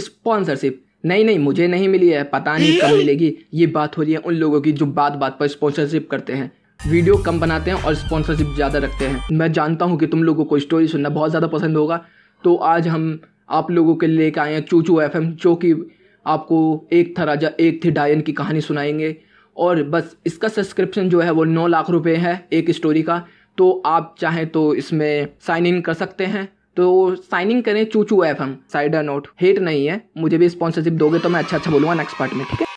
sponsorship नहीं नहीं मुझे नहीं मिली है पता नहीं कब मिलेगी ये बात हो रही है उन लोगों की जो बात बात पर स्पॉन्सरशिप करते हैं वीडियो कम बनाते हैं और स्पॉन्सरशिप ज़्यादा रखते हैं मैं जानता हूँ कि तुम लोगों को स्टोरी सुनना बहुत ज़्यादा पसंद होगा तो आज हम आप लोगों के लेके आए हैं चूचू एफ जो कि आपको एक था राजा एक थी डायन की कहानी सुनाएंगे और बस इसका सब्सक्रिप्शन जो है वो नौ लाख रुपये है एक स्टोरी का तो आप चाहें तो इसमें साइन इन कर सकते हैं तो साइन इन करें चूचू एफ हम साइडर नोट हेट नहीं है मुझे भी स्पॉन्सरशिप दोगे तो मैं अच्छा अच्छा बोलूँगा नेक्स्ट पार्ट में ठीक है